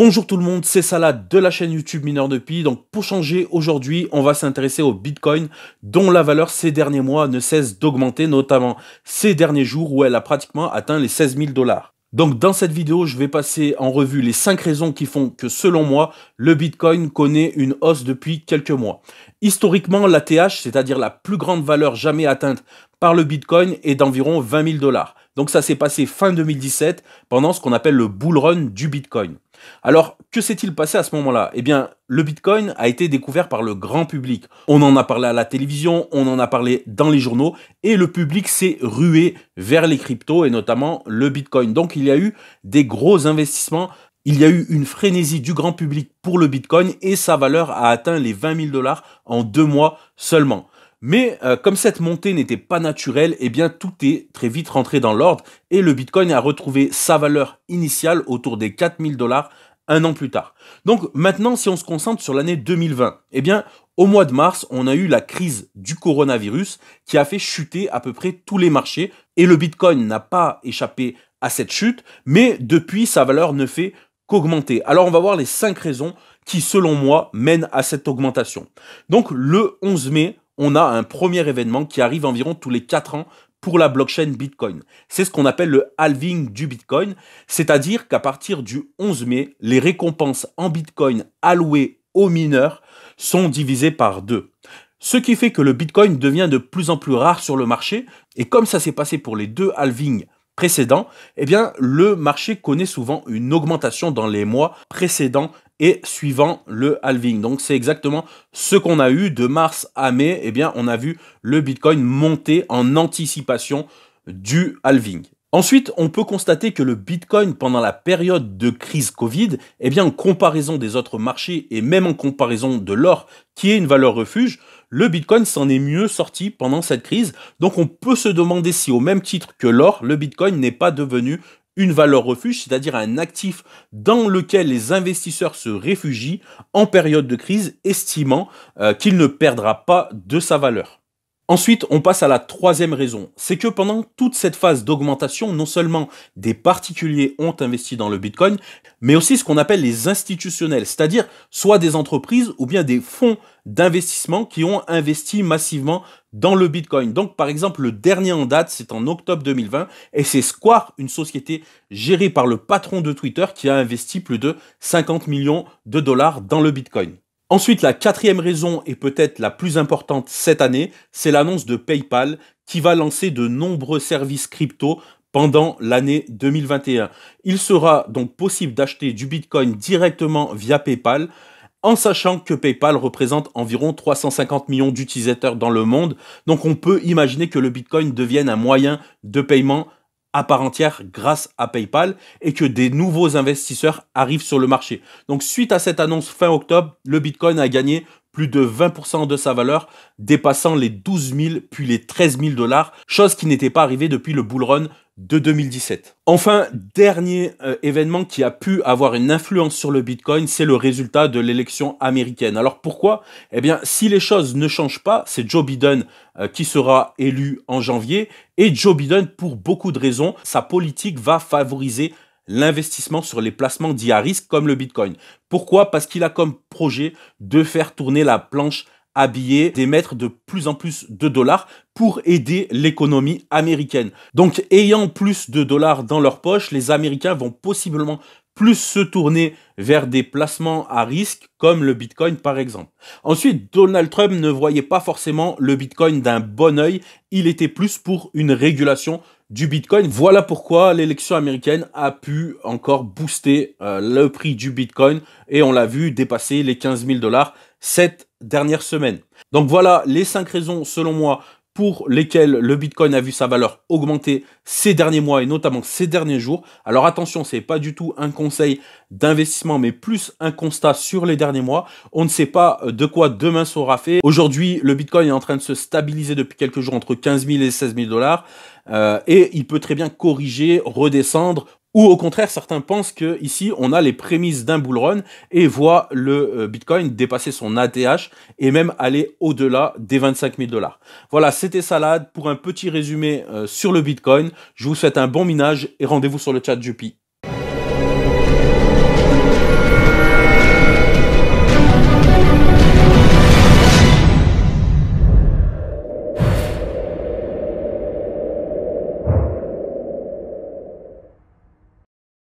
Bonjour tout le monde, c'est Salah de la chaîne YouTube Mineur de Pi. Donc pour changer aujourd'hui, on va s'intéresser au Bitcoin dont la valeur ces derniers mois ne cesse d'augmenter, notamment ces derniers jours où elle a pratiquement atteint les 16 000 dollars. Donc dans cette vidéo, je vais passer en revue les 5 raisons qui font que selon moi, le Bitcoin connaît une hausse depuis quelques mois. Historiquement, la TH, c'est-à-dire la plus grande valeur jamais atteinte par le Bitcoin, est d'environ 20 000 dollars. Donc ça s'est passé fin 2017 pendant ce qu'on appelle le bull run du Bitcoin. Alors, que s'est-il passé à ce moment-là Eh bien, le Bitcoin a été découvert par le grand public. On en a parlé à la télévision, on en a parlé dans les journaux, et le public s'est rué vers les cryptos, et notamment le Bitcoin. Donc, il y a eu des gros investissements, il y a eu une frénésie du grand public pour le Bitcoin, et sa valeur a atteint les 20 000 dollars en deux mois seulement. Mais euh, comme cette montée n'était pas naturelle, eh bien tout est très vite rentré dans l'ordre et le Bitcoin a retrouvé sa valeur initiale autour des 4000 dollars un an plus tard. Donc maintenant, si on se concentre sur l'année 2020, eh bien au mois de mars, on a eu la crise du coronavirus qui a fait chuter à peu près tous les marchés et le Bitcoin n'a pas échappé à cette chute, mais depuis sa valeur ne fait qu'augmenter. Alors on va voir les cinq raisons qui selon moi mènent à cette augmentation. Donc le 11 mai, on a un premier événement qui arrive environ tous les 4 ans pour la blockchain Bitcoin. C'est ce qu'on appelle le halving du Bitcoin, c'est-à-dire qu'à partir du 11 mai, les récompenses en Bitcoin allouées aux mineurs sont divisées par deux. Ce qui fait que le Bitcoin devient de plus en plus rare sur le marché, et comme ça s'est passé pour les deux halvings précédents, eh bien, le marché connaît souvent une augmentation dans les mois précédents et suivant le halving. Donc c'est exactement ce qu'on a eu de mars à mai, eh bien on a vu le Bitcoin monter en anticipation du halving. Ensuite, on peut constater que le Bitcoin pendant la période de crise Covid, eh bien en comparaison des autres marchés et même en comparaison de l'or qui est une valeur refuge, le Bitcoin s'en est mieux sorti pendant cette crise. Donc on peut se demander si au même titre que l'or, le Bitcoin n'est pas devenu une valeur refuge, c'est-à-dire un actif dans lequel les investisseurs se réfugient en période de crise, estimant euh, qu'il ne perdra pas de sa valeur. Ensuite, on passe à la troisième raison, c'est que pendant toute cette phase d'augmentation, non seulement des particuliers ont investi dans le Bitcoin, mais aussi ce qu'on appelle les institutionnels, c'est-à-dire soit des entreprises ou bien des fonds d'investissement qui ont investi massivement dans le Bitcoin. Donc, par exemple, le dernier en date, c'est en octobre 2020, et c'est Square, une société gérée par le patron de Twitter, qui a investi plus de 50 millions de dollars dans le Bitcoin. Ensuite, la quatrième raison, et peut-être la plus importante cette année, c'est l'annonce de PayPal, qui va lancer de nombreux services crypto pendant l'année 2021. Il sera donc possible d'acheter du Bitcoin directement via PayPal en sachant que PayPal représente environ 350 millions d'utilisateurs dans le monde. Donc on peut imaginer que le Bitcoin devienne un moyen de paiement à part entière grâce à PayPal et que des nouveaux investisseurs arrivent sur le marché. Donc suite à cette annonce fin octobre, le Bitcoin a gagné plus de 20% de sa valeur, dépassant les 12 000 puis les 13 000 dollars, chose qui n'était pas arrivée depuis le bull run de 2017. Enfin, dernier euh, événement qui a pu avoir une influence sur le Bitcoin, c'est le résultat de l'élection américaine. Alors pourquoi Eh bien, si les choses ne changent pas, c'est Joe Biden euh, qui sera élu en janvier et Joe Biden, pour beaucoup de raisons, sa politique va favoriser l'investissement sur les placements dits à risque comme le Bitcoin. Pourquoi Parce qu'il a comme projet de faire tourner la planche habillée, d'émettre de plus en plus de dollars pour aider l'économie américaine. Donc ayant plus de dollars dans leur poche, les Américains vont possiblement plus se tourner vers des placements à risque comme le Bitcoin par exemple. Ensuite, Donald Trump ne voyait pas forcément le Bitcoin d'un bon oeil, il était plus pour une régulation du Bitcoin. Voilà pourquoi l'élection américaine a pu encore booster euh, le prix du Bitcoin et on l'a vu dépasser les 15 000 dollars cette dernière semaine. Donc voilà les cinq raisons selon moi pour lesquels le Bitcoin a vu sa valeur augmenter ces derniers mois et notamment ces derniers jours. Alors attention, c'est pas du tout un conseil d'investissement, mais plus un constat sur les derniers mois. On ne sait pas euh, de quoi demain sera fait. Aujourd'hui, le Bitcoin est en train de se stabiliser depuis quelques jours entre 15 000 et 16 000 dollars. Euh, et il peut très bien corriger, redescendre, ou au contraire, certains pensent que ici on a les prémices d'un bull run et voient le euh, Bitcoin dépasser son ATH et même aller au-delà des 25 000 dollars. Voilà, c'était Salade pour un petit résumé euh, sur le Bitcoin. Je vous souhaite un bon minage et rendez-vous sur le chat Jupi.